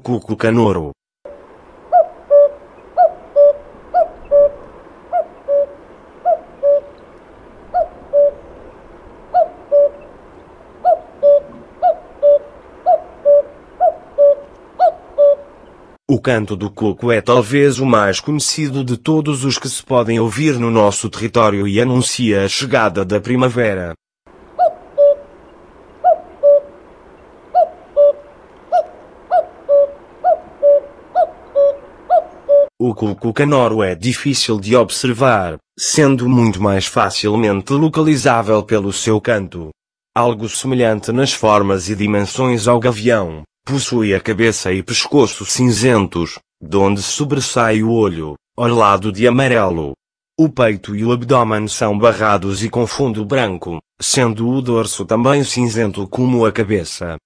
Cucucu Canoro. O canto do coco é talvez o mais conhecido de todos os que se podem ouvir no nosso território e anuncia a chegada da primavera. O cucucanoro é difícil de observar, sendo muito mais facilmente localizável pelo seu canto. Algo semelhante nas formas e dimensões ao gavião, possui a cabeça e pescoço cinzentos, de onde sobressai o olho, orlado de amarelo. O peito e o abdômen são barrados e com fundo branco, sendo o dorso também cinzento como a cabeça.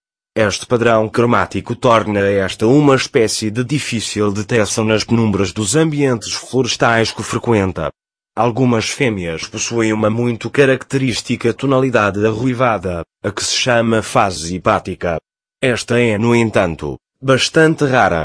Este padrão cromático torna esta uma espécie de difícil detecção nas penumbras dos ambientes florestais que frequenta. Algumas fêmeas possuem uma muito característica tonalidade arruivada, a que se chama fase hepática. Esta é, no entanto, bastante rara,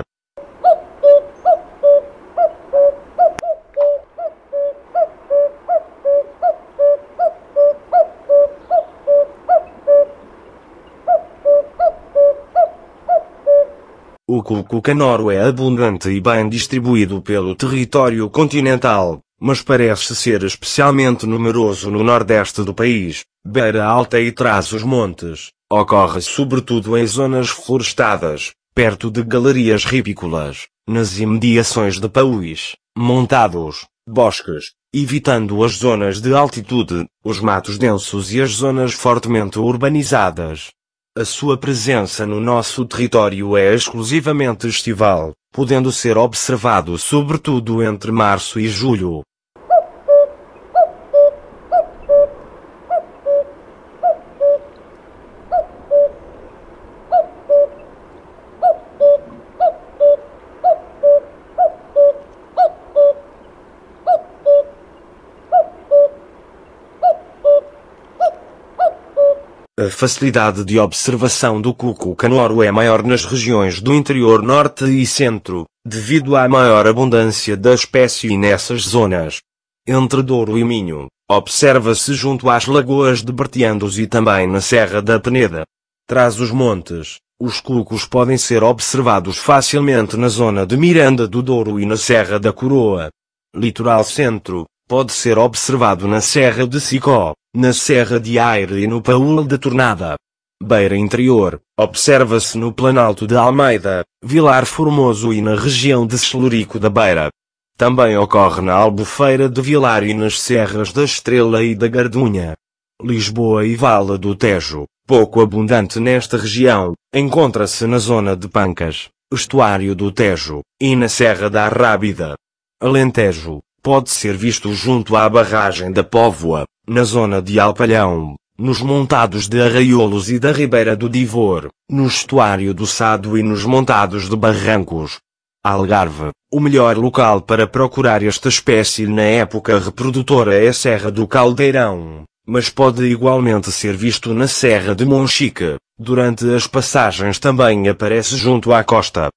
O cuco canoro é abundante e bem distribuído pelo território continental, mas parece ser especialmente numeroso no nordeste do país, beira alta e traz os montes. Ocorre sobretudo em zonas florestadas, perto de galerias ripícolas, nas imediações de pauis, montados, bosques, evitando as zonas de altitude, os matos densos e as zonas fortemente urbanizadas. A sua presença no nosso território é exclusivamente estival, podendo ser observado sobretudo entre março e julho. A facilidade de observação do cuco canouro é maior nas regiões do interior norte e centro, devido à maior abundância da espécie nessas zonas. Entre Douro e Minho, observa-se junto às lagoas de Bertiandos e também na Serra da Peneda. Traz os montes, os cucos podem ser observados facilmente na zona de Miranda do Douro e na Serra da Coroa. Litoral Centro, pode ser observado na Serra de Sicó, na Serra de Aire e no Paúl da Tornada. Beira Interior, observa-se no Planalto de Almeida, Vilar Formoso e na região de Celurico da Beira. Também ocorre na Albufeira de Vilar e nas Serras da Estrela e da Gardunha. Lisboa e Vala do Tejo, pouco abundante nesta região, encontra-se na zona de Pancas, Estuário do Tejo, e na Serra da Arrábida. Alentejo, pode ser visto junto à barragem da Póvoa, na zona de Alpalhão, nos montados de Arraiolos e da Ribeira do Divor, no estuário do Sado e nos montados de Barrancos. Algarve, o melhor local para procurar esta espécie na época reprodutora é a Serra do Caldeirão, mas pode igualmente ser visto na Serra de Monchique, durante as passagens também aparece junto à costa.